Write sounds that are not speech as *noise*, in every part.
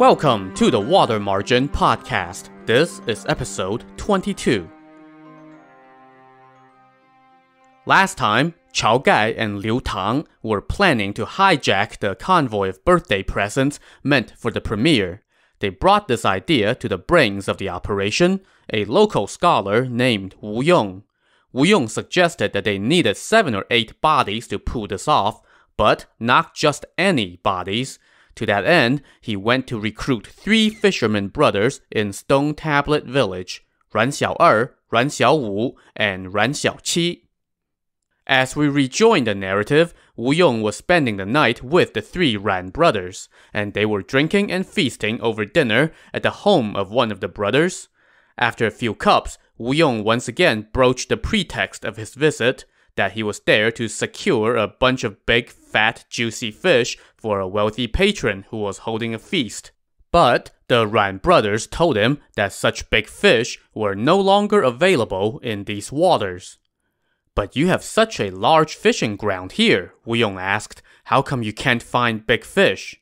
Welcome to the Water Margin Podcast. This is episode 22. Last time, Chao Gai and Liu Tang were planning to hijack the convoy of birthday presents meant for the premiere. They brought this idea to the brains of the operation, a local scholar named Wu Yong. Wu Yong suggested that they needed seven or eight bodies to pull this off, but not just any bodies to that end, he went to recruit three fisherman brothers in Stone Tablet Village Ran Xiao'er, Ran Wu, and Ran Qi. As we rejoin the narrative, Wu Yong was spending the night with the three Ran brothers, and they were drinking and feasting over dinner at the home of one of the brothers. After a few cups, Wu Yong once again broached the pretext of his visit, that he was there to secure a bunch of big, fat, juicy fish for a wealthy patron who was holding a feast. But the Ran brothers told him that such big fish were no longer available in these waters. But you have such a large fishing ground here, Wu Yong asked. How come you can't find big fish?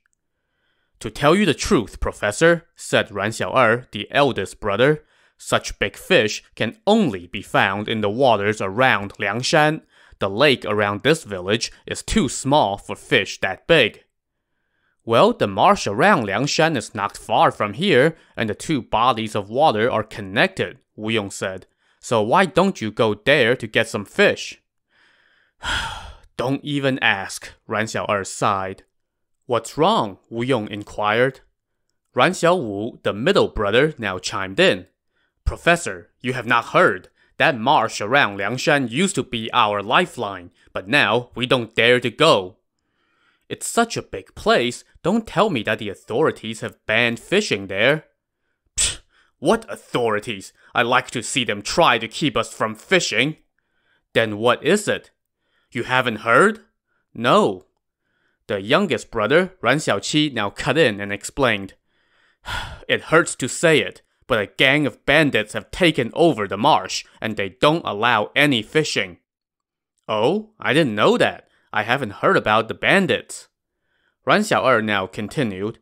To tell you the truth, Professor, said Ran Xiao'er, the eldest brother, such big fish can only be found in the waters around Liangshan. The lake around this village is too small for fish that big. Well, the marsh around Liangshan is not far from here, and the two bodies of water are connected, Wu Yong said. So why don't you go there to get some fish? *sighs* don't even ask, Ran Xiao'er sighed. What's wrong? Wu Yong inquired. Ran Wu, the middle brother, now chimed in. Professor, you have not heard. That marsh around Liangshan used to be our lifeline, but now we don't dare to go. It's such a big place, don't tell me that the authorities have banned fishing there. Psh, what authorities? I like to see them try to keep us from fishing. Then what is it? You haven't heard? No. The youngest brother, Ran Xiaoqi, now cut in and explained. *sighs* It hurts to say it, but a gang of bandits have taken over the marsh, and they don't allow any fishing. Oh, I didn't know that. I haven't heard about the bandits. Ran Xiao'er now continued.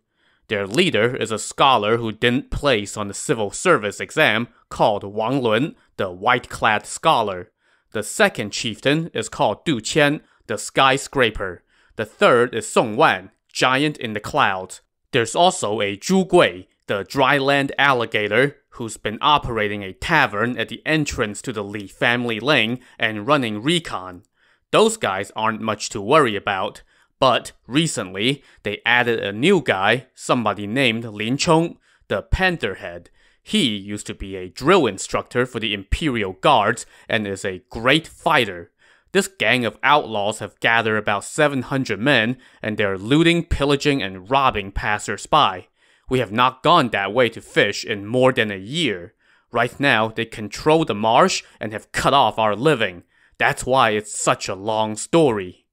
Their leader is a scholar who didn't place on the civil service exam called Wang Lun, the white clad scholar. The second chieftain is called Du Qian, the skyscraper. The third is Song Wan, giant in the clouds. There's also a Zhu Gui, the dryland alligator, who's been operating a tavern at the entrance to the Li family lane and running recon. Those guys aren't much to worry about. But recently, they added a new guy, somebody named Lin Chong, the Pantherhead. He used to be a drill instructor for the Imperial Guards and is a great fighter. This gang of outlaws have gathered about 700 men, and they're looting, pillaging, and robbing passersby. We have not gone that way to fish in more than a year. Right now, they control the marsh and have cut off our living. That's why it's such a long story.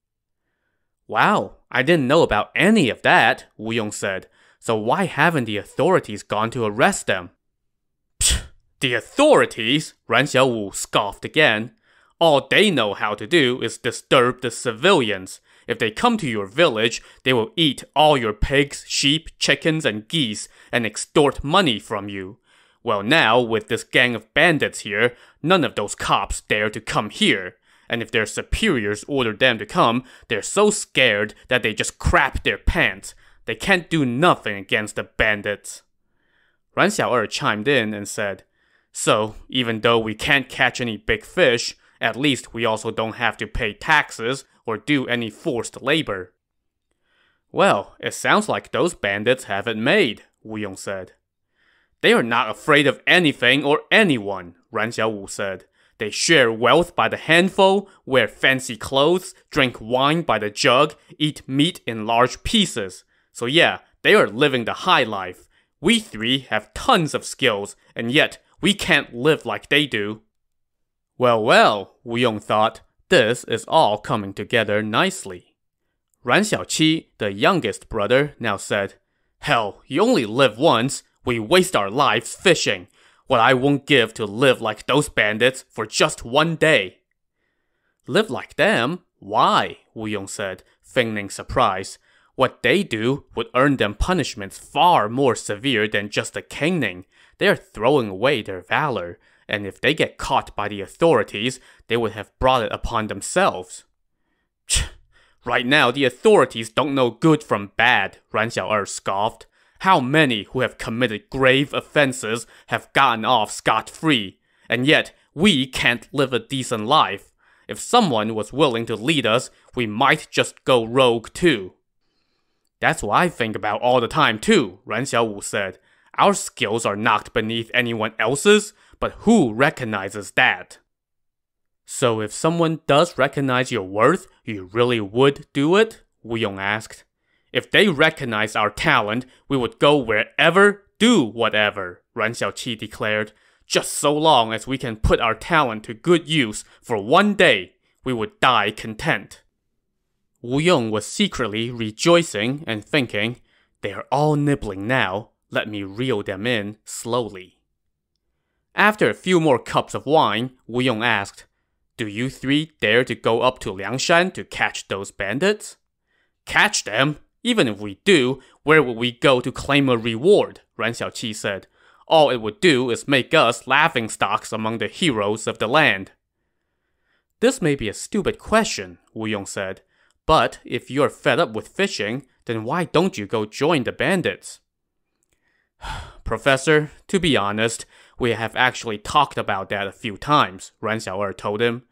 Wow, I didn't know about any of that, Wu Yong said. So why haven't the authorities gone to arrest them? Psh, the authorities? Ran Xiaowu scoffed again. All they know how to do is disturb the civilians. If they come to your village, they will eat all your pigs, sheep, chickens, and geese, and extort money from you. Well now, with this gang of bandits here, none of those cops dare to come here. And if their superiors order them to come, they're so scared that they just crap their pants. They can't do nothing against the bandits. Ran Xiao'er chimed in and said, So, even though we can't catch any big fish, at least we also don't have to pay taxes, or do any forced labor. Well, it sounds like those bandits have it made, Wu Yong said. They are not afraid of anything or anyone, Ran Xiaowu said. They share wealth by the handful, wear fancy clothes, drink wine by the jug, eat meat in large pieces. So yeah, they are living the high life. We three have tons of skills, and yet we can't live like they do. Well, well, Wu Yong thought. This is all coming together nicely. Ran Xiaoqi, the youngest brother, now said, Hell, you only live once. We waste our lives fishing. What I won't give to live like those bandits for just one day. Live like them? Why? Wu Yong said, feigning surprise. What they do would earn them punishments far more severe than just a caning. They are throwing away their valor and if they get caught by the authorities, they would have brought it upon themselves. right now, the authorities don't know good from bad, Ran Xiao'er scoffed. How many who have committed grave offenses have gotten off scot-free? And yet, we can't live a decent life. If someone was willing to lead us, we might just go rogue too. That's what I think about all the time too, Ran Xiaowu said. Our skills are not beneath anyone else's. But who recognizes that? So if someone does recognize your worth, you really would do it? Wu Yong asked. If they recognize our talent, we would go wherever, do whatever, Ran Xiaoqi declared. Just so long as we can put our talent to good use for one day, we would die content. Wu Yong was secretly rejoicing and thinking, they are all nibbling now, let me reel them in slowly. After a few more cups of wine, Wu Yong asked, Do you three dare to go up to Liangshan to catch those bandits? Catch them? Even if we do, where would we go to claim a reward? Ran Xiaoqi said. All it would do is make us laughingstocks among the heroes of the land. This may be a stupid question, Wu Yong said, but if you're fed up with fishing, then why don't you go join the bandits? *sighs* Professor, to be honest, we have actually talked about that a few times, Ran Xiao'er told him.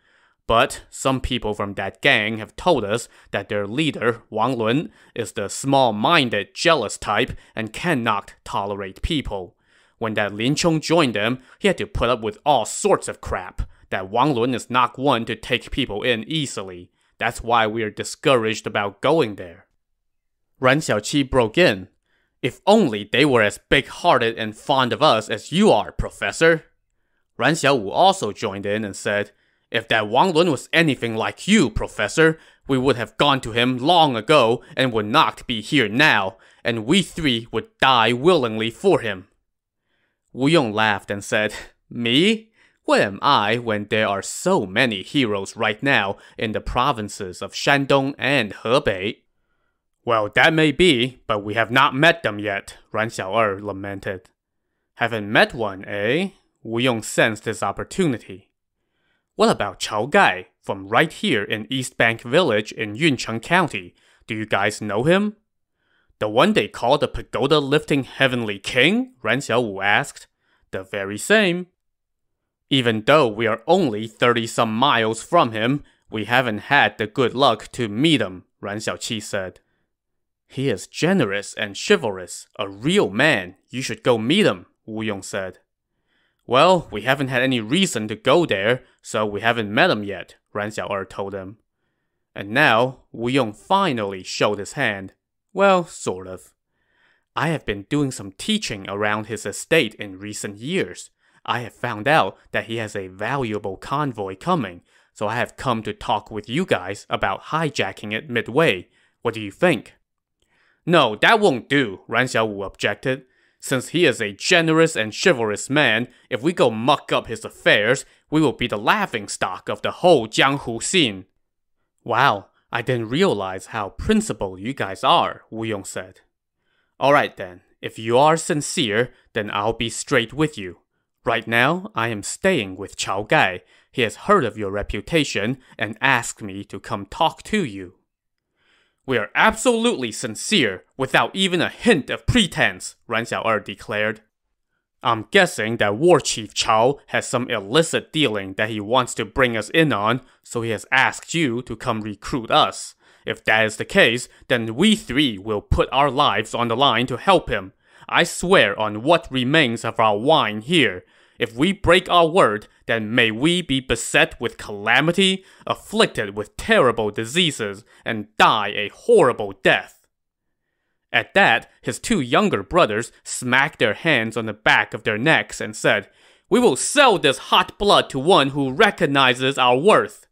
But some people from that gang have told us that their leader, Wang Lun, is the small minded, jealous type and cannot tolerate people. When that Lin Chong joined them, he had to put up with all sorts of crap. That Wang Lun is not one to take people in easily. That's why we are discouraged about going there. Ran Xiaoqi broke in. If only they were as big-hearted and fond of us as you are, Professor. Ran Xiaowu also joined in and said, If that Wang Lun was anything like you, Professor, we would have gone to him long ago and would not be here now, and we three would die willingly for him. Wu Yong laughed and said, Me? What am I when there are so many heroes right now in the provinces of Shandong and Hebei? Well, that may be, but we have not met them yet, Ran Er lamented. Haven't met one, eh? Wu Yong sensed this opportunity. What about Chao Gai, from right here in East Bank Village in Yuncheng County? Do you guys know him? The one they call the pagoda-lifting heavenly king? Ran Xiaowu asked. The very same. Even though we are only 30-some miles from him, we haven't had the good luck to meet him, Ran Xiaoqi said. He is generous and chivalrous, a real man. You should go meet him, Wu Yong said. Well, we haven't had any reason to go there, so we haven't met him yet, Ran Xiao'er told him. And now, Wu Yong finally showed his hand. Well, sort of. I have been doing some teaching around his estate in recent years. I have found out that he has a valuable convoy coming, so I have come to talk with you guys about hijacking it midway. What do you think? No, that won't do, Ran Xiaowu objected. Since he is a generous and chivalrous man, if we go muck up his affairs, we will be the laughingstock of the whole Jianghu scene. Wow, I didn't realize how principled you guys are, Wu Yong said. Alright then, if you are sincere, then I'll be straight with you. Right now, I am staying with Chao Gai. He has heard of your reputation and asked me to come talk to you. We are absolutely sincere, without even a hint of pretense, Ran Xiao'er declared. I'm guessing that War Chief Chao has some illicit dealing that he wants to bring us in on, so he has asked you to come recruit us. If that is the case, then we three will put our lives on the line to help him. I swear on what remains of our wine here. If we break our word, then may we be beset with calamity, afflicted with terrible diseases, and die a horrible death. At that, his two younger brothers smacked their hands on the back of their necks and said, We will sell this hot blood to one who recognizes our worth.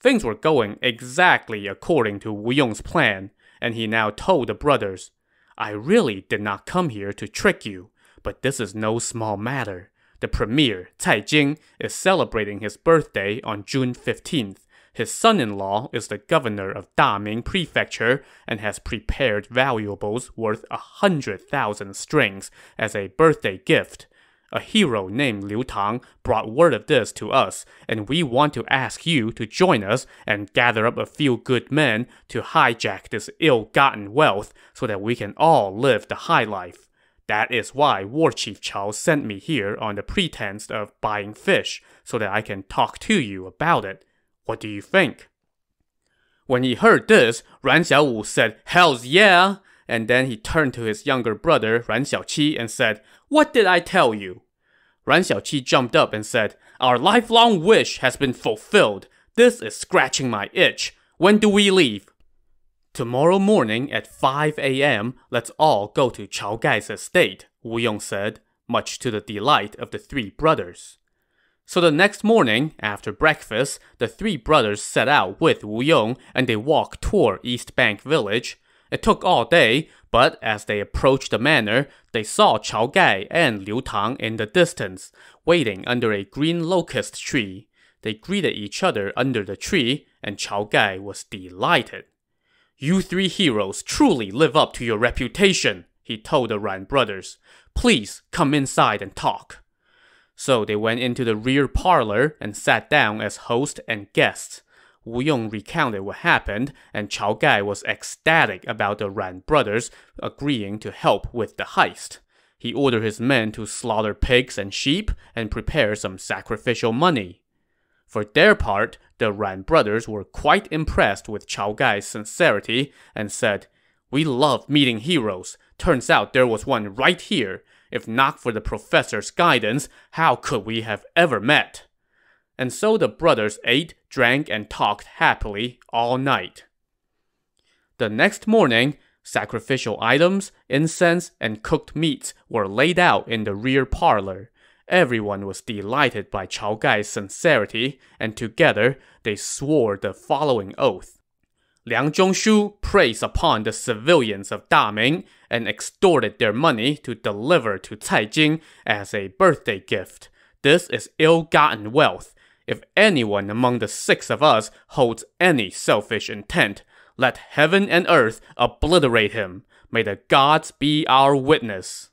Things were going exactly according to Wu Yong's plan, and he now told the brothers, I really did not come here to trick you, but this is no small matter the premier, Cai Jing, is celebrating his birthday on June 15th. His son-in-law is the governor of Daming Prefecture and has prepared valuables worth a hundred thousand strings as a birthday gift. A hero named Liu Tang brought word of this to us, and we want to ask you to join us and gather up a few good men to hijack this ill-gotten wealth so that we can all live the high life. That is why War Chief Chao sent me here on the pretense of buying fish, so that I can talk to you about it. What do you think? When he heard this, Ran Xiaowu said, Hells yeah! And then he turned to his younger brother, Ran Xiaoqi, and said, What did I tell you? Ran Xiaoqi jumped up and said, Our lifelong wish has been fulfilled. This is scratching my itch. When do we leave? Tomorrow morning at 5 a.m., let's all go to Chao Gai's estate, Wu Yong said, much to the delight of the three brothers. So the next morning, after breakfast, the three brothers set out with Wu Yong and they walked toward East Bank Village. It took all day, but as they approached the manor, they saw Chao Gai and Liu Tang in the distance, waiting under a green locust tree. They greeted each other under the tree, and Chao Gai was delighted. You three heroes truly live up to your reputation, he told the Ran brothers. Please come inside and talk. So they went into the rear parlor and sat down as host and guests. Wu Yong recounted what happened, and Chao Gai was ecstatic about the Ran brothers agreeing to help with the heist. He ordered his men to slaughter pigs and sheep and prepare some sacrificial money. For their part, the Ran brothers were quite impressed with Chao Gai's sincerity and said, We love meeting heroes. Turns out there was one right here. If not for the professor's guidance, how could we have ever met? And so the brothers ate, drank, and talked happily all night. The next morning, sacrificial items, incense, and cooked meats were laid out in the rear parlor. Everyone was delighted by Chao Gai's sincerity, and together they swore the following oath. Liang Zhongshu preys upon the civilians of Daming and extorted their money to deliver to Cai Jing as a birthday gift. This is ill-gotten wealth. If anyone among the six of us holds any selfish intent, let heaven and earth obliterate him. May the gods be our witness.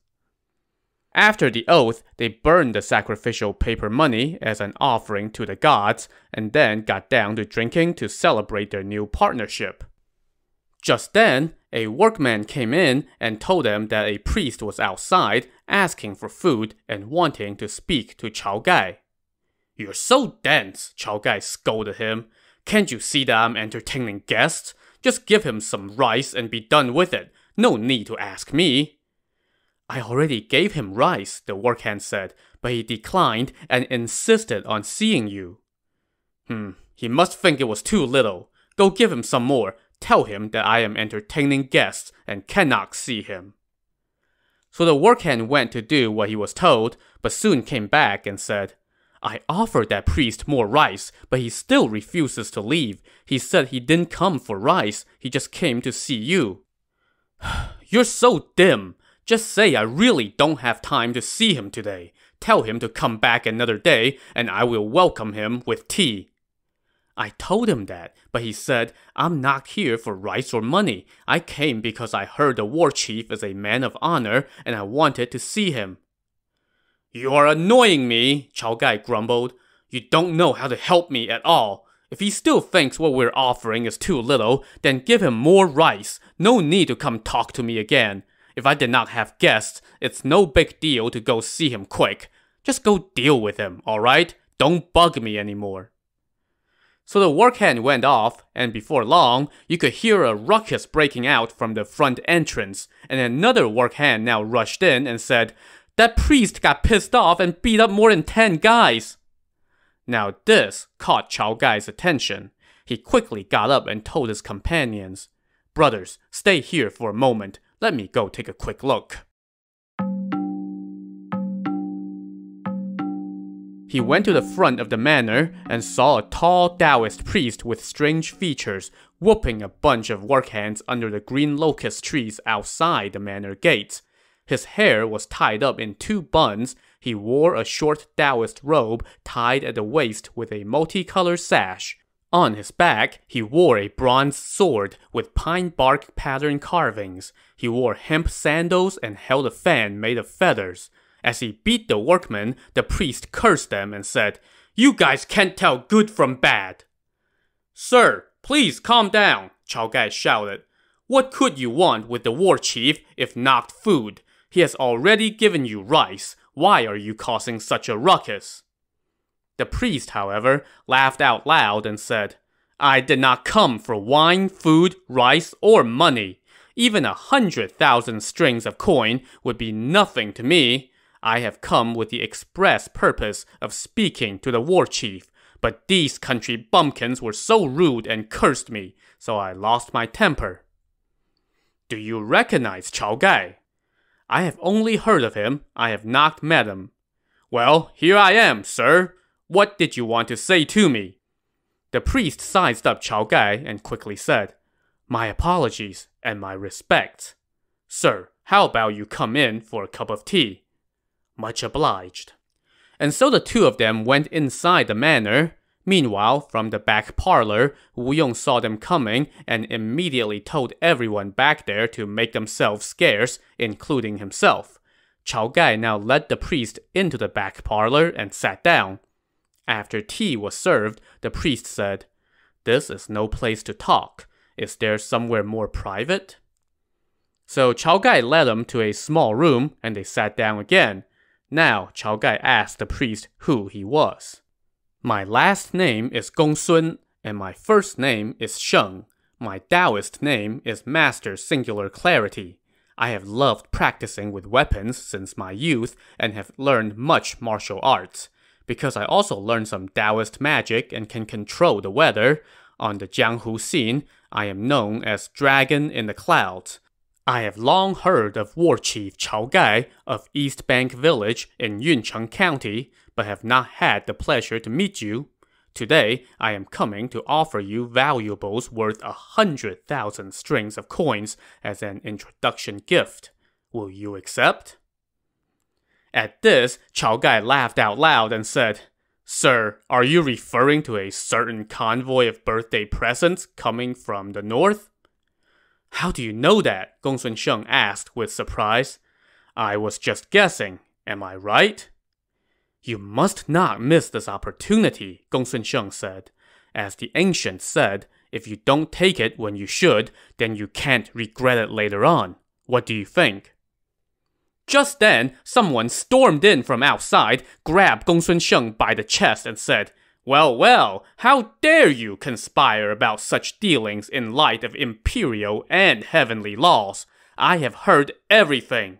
After the oath, they burned the sacrificial paper money as an offering to the gods, and then got down to drinking to celebrate their new partnership. Just then, a workman came in and told them that a priest was outside, asking for food and wanting to speak to Chao Gai. You're so dense, Chao Gai scolded him. Can't you see that I'm entertaining guests? Just give him some rice and be done with it. No need to ask me. I already gave him rice, the workhand said, but he declined and insisted on seeing you. Hmm, he must think it was too little. Go give him some more. Tell him that I am entertaining guests and cannot see him. So the workhand went to do what he was told, but soon came back and said, I offered that priest more rice, but he still refuses to leave. He said he didn't come for rice, he just came to see you. *sighs* You're so dim. Just say I really don't have time to see him today. Tell him to come back another day, and I will welcome him with tea. I told him that, but he said, I'm not here for rice or money. I came because I heard the war chief is a man of honor and I wanted to see him. You are annoying me, Chao Gai grumbled. You don't know how to help me at all. If he still thinks what we're offering is too little, then give him more rice. No need to come talk to me again. If I did not have guests, it's no big deal to go see him quick. Just go deal with him, alright? Don't bug me anymore. So the workhand went off, and before long, you could hear a ruckus breaking out from the front entrance, and another workhand now rushed in and said, That priest got pissed off and beat up more than 10 guys. Now this caught Chao Gai's attention. He quickly got up and told his companions, Brothers, stay here for a moment. Let me go take a quick look. He went to the front of the manor and saw a tall Taoist priest with strange features whooping a bunch of workhands under the green locust trees outside the manor gates. His hair was tied up in two buns. He wore a short Taoist robe tied at the waist with a multicolored sash. On his back, he wore a bronze sword with pine bark pattern carvings. He wore hemp sandals and held a fan made of feathers. As he beat the workmen, the priest cursed them and said, You guys can't tell good from bad. Sir, please calm down, Chao Gai shouted. What could you want with the war chief if not food? He has already given you rice. Why are you causing such a ruckus? The priest, however, laughed out loud and said, I did not come for wine, food, rice, or money. Even a hundred thousand strings of coin would be nothing to me. I have come with the express purpose of speaking to the war chief, but these country bumpkins were so rude and cursed me, so I lost my temper. Do you recognize Chao Gai? I have only heard of him, I have not met him. Well, here I am, sir. What did you want to say to me? The priest sized up Chao Gai and quickly said, My apologies and my respects. Sir, how about you come in for a cup of tea? Much obliged. And so the two of them went inside the manor. Meanwhile, from the back parlor, Wu Yong saw them coming and immediately told everyone back there to make themselves scarce, including himself. Chao Gai now led the priest into the back parlor and sat down. After tea was served, the priest said, This is no place to talk. Is there somewhere more private? So Chao Gai led him to a small room, and they sat down again. Now, Chao Gai asked the priest who he was. My last name is Gongsun, and my first name is Sheng. My Taoist name is Master Singular Clarity. I have loved practicing with weapons since my youth and have learned much martial arts because I also learned some Taoist magic and can control the weather. On the Jianghu scene, I am known as Dragon in the Clouds. I have long heard of war chief Chao Gai of East Bank Village in Yuncheng County, but have not had the pleasure to meet you. Today, I am coming to offer you valuables worth a hundred thousand strings of coins as an introduction gift. Will you accept? At this, Chao Gai laughed out loud and said, Sir, are you referring to a certain convoy of birthday presents coming from the north? How do you know that? Gongsun Sheng asked with surprise. I was just guessing. Am I right? You must not miss this opportunity, Gongsun Sheng said. As the ancients said, if you don't take it when you should, then you can't regret it later on. What do you think? Just then, someone stormed in from outside, grabbed Gongsun Sheng by the chest, and said, Well, well, how dare you conspire about such dealings in light of imperial and heavenly laws? I have heard everything.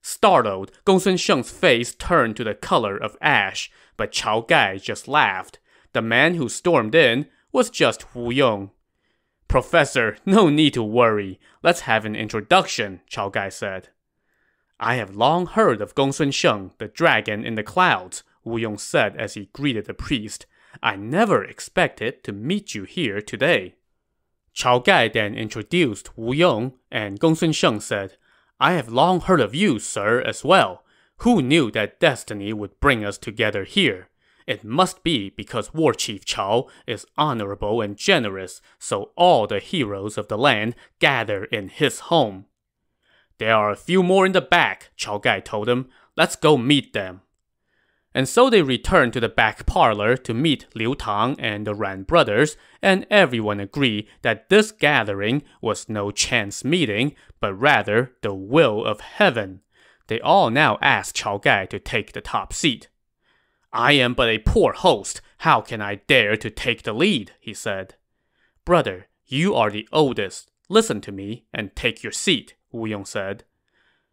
Startled, Gongsun Sheng's face turned to the color of ash, but Chao Gai just laughed. The man who stormed in was just Hu Yong. Professor, no need to worry. Let's have an introduction, Chao Gai said. I have long heard of Gongsun Sheng, the dragon in the clouds, Wu Yong said as he greeted the priest. I never expected to meet you here today. Chao Gai then introduced Wu Yong, and Gongsun Sheng said, I have long heard of you, sir, as well. Who knew that destiny would bring us together here? It must be because War Chief Chao is honorable and generous, so all the heroes of the land gather in his home. There are a few more in the back, Chao Gai told him. Let's go meet them. And so they returned to the back parlor to meet Liu Tang and the Ran brothers, and everyone agreed that this gathering was no chance meeting, but rather the will of heaven. They all now asked Chao Gai to take the top seat. I am but a poor host. How can I dare to take the lead? he said. Brother, you are the oldest. Listen to me and take your seat. Wu Yong said.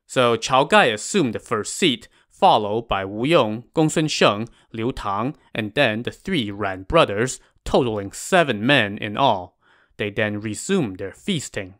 So Chao Gai assumed the first seat, followed by Wu Yong, Gongsun Sheng, Liu Tang, and then the three Ran brothers, totaling seven men in all. They then resumed their feasting.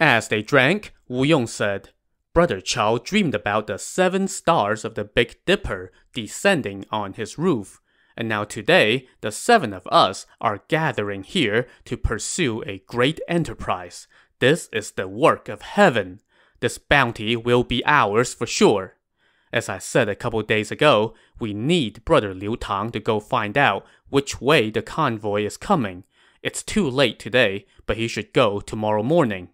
As they drank, Wu Yong said, Brother Chao dreamed about the seven stars of the Big Dipper descending on his roof. And now today, the seven of us are gathering here to pursue a great enterprise, this is the work of heaven. This bounty will be ours for sure. As I said a couple days ago, we need Brother Liu Tang to go find out which way the convoy is coming. It's too late today, but he should go tomorrow morning.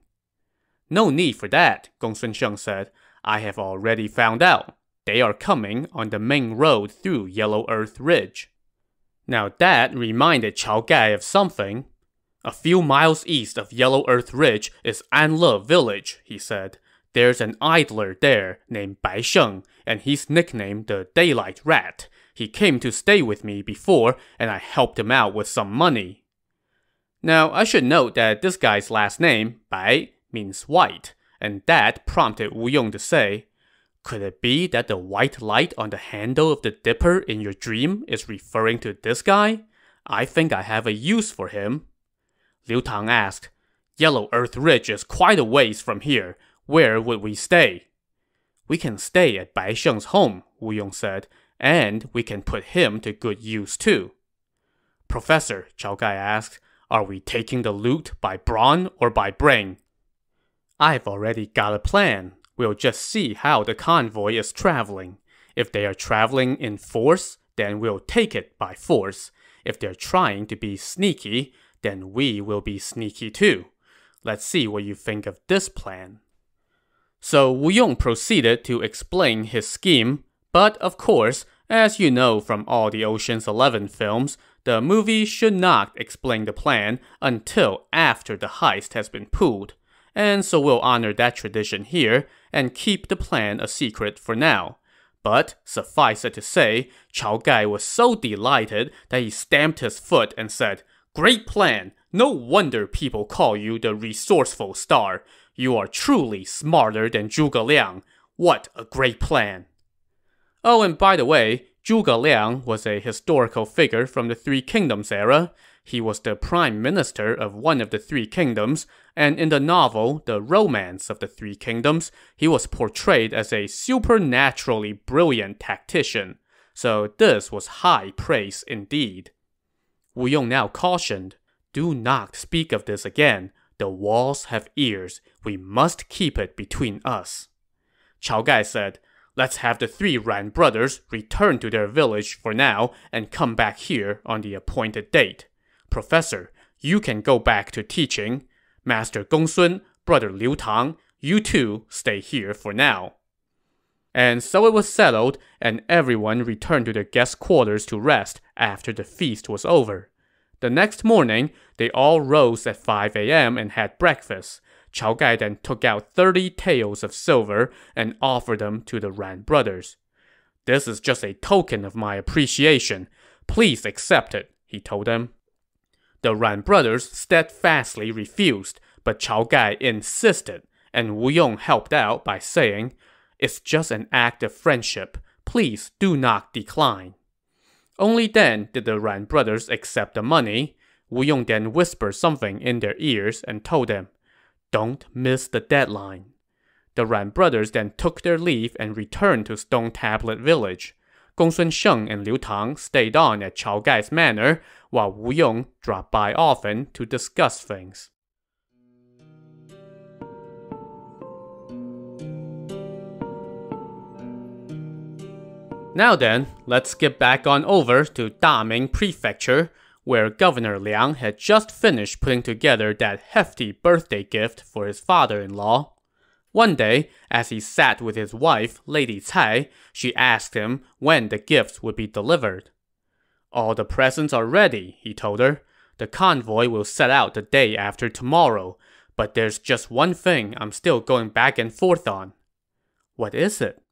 No need for that, Gongsun Sheng said. I have already found out. They are coming on the main road through Yellow Earth Ridge. Now that reminded Chao Gai of something. A few miles east of Yellow Earth Ridge is Anle Village, he said. There's an idler there named Bai Sheng, and he's nicknamed the Daylight Rat. He came to stay with me before, and I helped him out with some money. Now, I should note that this guy's last name, Bai, means white, and that prompted Wu Yong to say, Could it be that the white light on the handle of the dipper in your dream is referring to this guy? I think I have a use for him. Liu Tang asked, Yellow Earth Ridge is quite a ways from here. Where would we stay? We can stay at Bai Sheng's home, Wu Yong said, and we can put him to good use too. Professor, Zhao Gai asked, are we taking the loot by brawn or by brain? I've already got a plan. We'll just see how the convoy is traveling. If they are traveling in force, then we'll take it by force. If they're trying to be sneaky, then we will be sneaky too. Let's see what you think of this plan. So Wu Yong proceeded to explain his scheme, but of course, as you know from all the Ocean's Eleven films, the movie should not explain the plan until after the heist has been pulled, and so we'll honor that tradition here and keep the plan a secret for now. But suffice it to say, Chao Gai was so delighted that he stamped his foot and said, Great plan. No wonder people call you the resourceful star. You are truly smarter than Zhuge Liang. What a great plan. Oh, and by the way, Zhuge Liang was a historical figure from the Three Kingdoms era. He was the prime minister of one of the Three Kingdoms, and in the novel The Romance of the Three Kingdoms, he was portrayed as a supernaturally brilliant tactician. So this was high praise indeed. Wu Yong now cautioned, Do not speak of this again. The walls have ears. We must keep it between us. Chao Gai said, Let's have the three Ran brothers return to their village for now and come back here on the appointed date. Professor, you can go back to teaching. Master Gongsun, brother Liu Tang, you two stay here for now. And so it was settled, and everyone returned to their guest quarters to rest after the feast was over. The next morning, they all rose at 5 a.m. and had breakfast. Chao Gai then took out 30 taels of silver and offered them to the Ran brothers. This is just a token of my appreciation. Please accept it, he told them. The Ran brothers steadfastly refused, but Chao Gai insisted, and Wu Yong helped out by saying, it's just an act of friendship. Please do not decline. Only then did the Ran brothers accept the money. Wu Yong then whispered something in their ears and told them, Don't miss the deadline. The Ran brothers then took their leave and returned to Stone Tablet Village. Gongsun Sheng and Liu Tang stayed on at Chao Gai's manor, while Wu Yong dropped by often to discuss things. Now then, let's get back on over to Daming Prefecture, where Governor Liang had just finished putting together that hefty birthday gift for his father-in-law. One day, as he sat with his wife, Lady Cai, she asked him when the gifts would be delivered. All the presents are ready, he told her. The convoy will set out the day after tomorrow, but there's just one thing I'm still going back and forth on. What is it?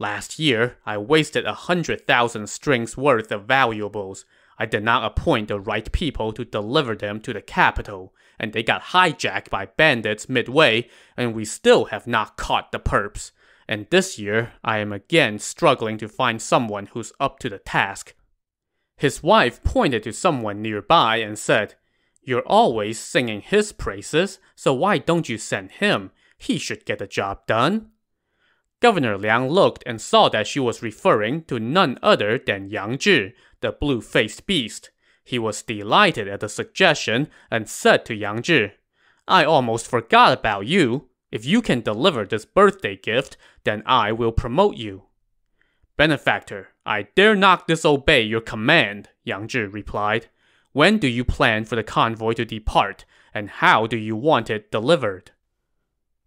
Last year, I wasted a hundred thousand strings worth of valuables. I did not appoint the right people to deliver them to the capital, and they got hijacked by bandits midway, and we still have not caught the perps. And this year, I am again struggling to find someone who's up to the task. His wife pointed to someone nearby and said, You're always singing his praises, so why don't you send him? He should get the job done. Governor Liang looked and saw that she was referring to none other than Yang Zhi, the blue-faced beast. He was delighted at the suggestion and said to Yang Zhi, I almost forgot about you. If you can deliver this birthday gift, then I will promote you. Benefactor, I dare not disobey your command, Yang Zhi replied. When do you plan for the convoy to depart, and how do you want it delivered?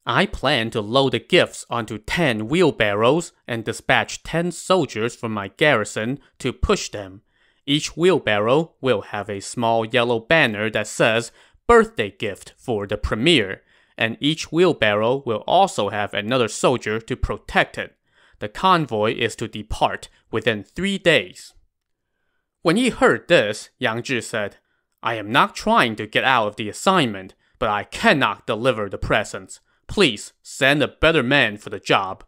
I plan to load the gifts onto 10 wheelbarrows and dispatch 10 soldiers from my garrison to push them. Each wheelbarrow will have a small yellow banner that says, Birthday Gift for the Premier, and each wheelbarrow will also have another soldier to protect it. The convoy is to depart within three days. When he heard this, Yang Zhi said, I am not trying to get out of the assignment, but I cannot deliver the presents. Please send a better man for the job.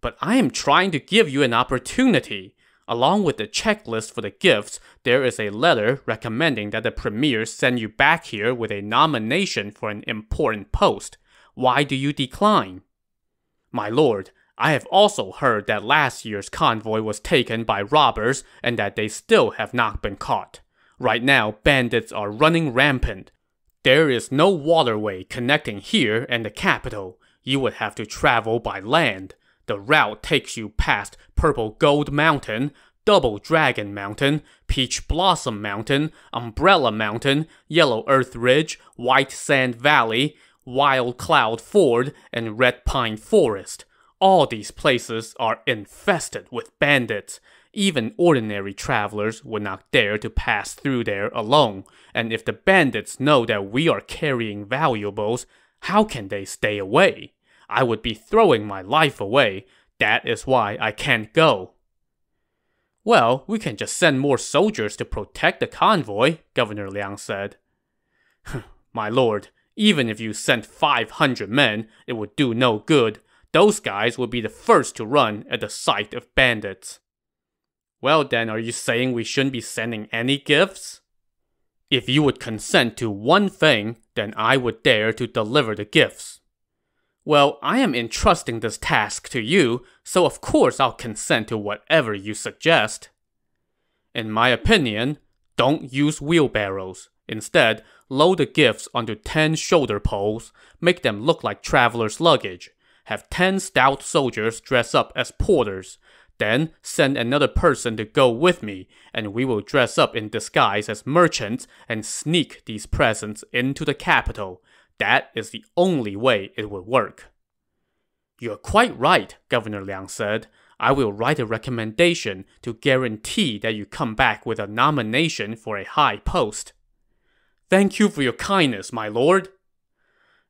But I am trying to give you an opportunity. Along with the checklist for the gifts, there is a letter recommending that the premier send you back here with a nomination for an important post. Why do you decline? My lord, I have also heard that last year's convoy was taken by robbers and that they still have not been caught. Right now, bandits are running rampant. There is no waterway connecting here and the capital. You would have to travel by land. The route takes you past Purple Gold Mountain, Double Dragon Mountain, Peach Blossom Mountain, Umbrella Mountain, Yellow Earth Ridge, White Sand Valley, Wild Cloud Ford, and Red Pine Forest. All these places are infested with bandits even ordinary travelers would not dare to pass through there alone, and if the bandits know that we are carrying valuables, how can they stay away? I would be throwing my life away. That is why I can't go. Well, we can just send more soldiers to protect the convoy, Governor Liang said. *laughs* my lord, even if you sent 500 men, it would do no good. Those guys would be the first to run at the sight of bandits. Well then, are you saying we shouldn't be sending any gifts? If you would consent to one thing, then I would dare to deliver the gifts. Well, I am entrusting this task to you, so of course I'll consent to whatever you suggest. In my opinion, don't use wheelbarrows. Instead, load the gifts onto 10 shoulder poles, make them look like traveler's luggage. Have 10 stout soldiers dress up as porters, then send another person to go with me, and we will dress up in disguise as merchants and sneak these presents into the capital. That is the only way it will work. You're quite right, Governor Liang said. I will write a recommendation to guarantee that you come back with a nomination for a high post. Thank you for your kindness, my lord,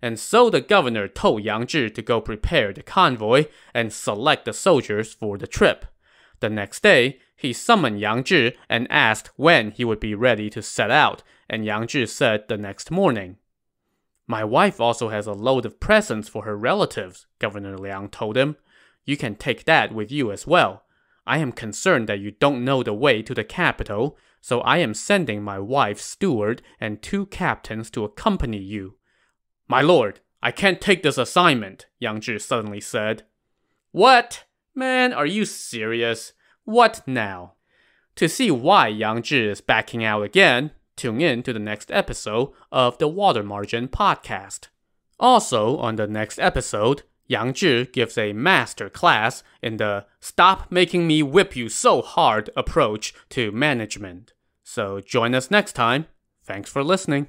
and so the governor told Yang Zhi to go prepare the convoy and select the soldiers for the trip. The next day, he summoned Yang Zhi and asked when he would be ready to set out, and Yang Zhi said the next morning. My wife also has a load of presents for her relatives, Governor Liang told him. You can take that with you as well. I am concerned that you don't know the way to the capital, so I am sending my wife's steward and two captains to accompany you. My lord, I can't take this assignment, Yang Zhi suddenly said. What? Man, are you serious? What now? To see why Yang Zhi is backing out again, tune in to the next episode of the Water Margin Podcast. Also, on the next episode, Yang Zhi gives a master class in the Stop Making Me Whip You So Hard approach to management. So join us next time. Thanks for listening.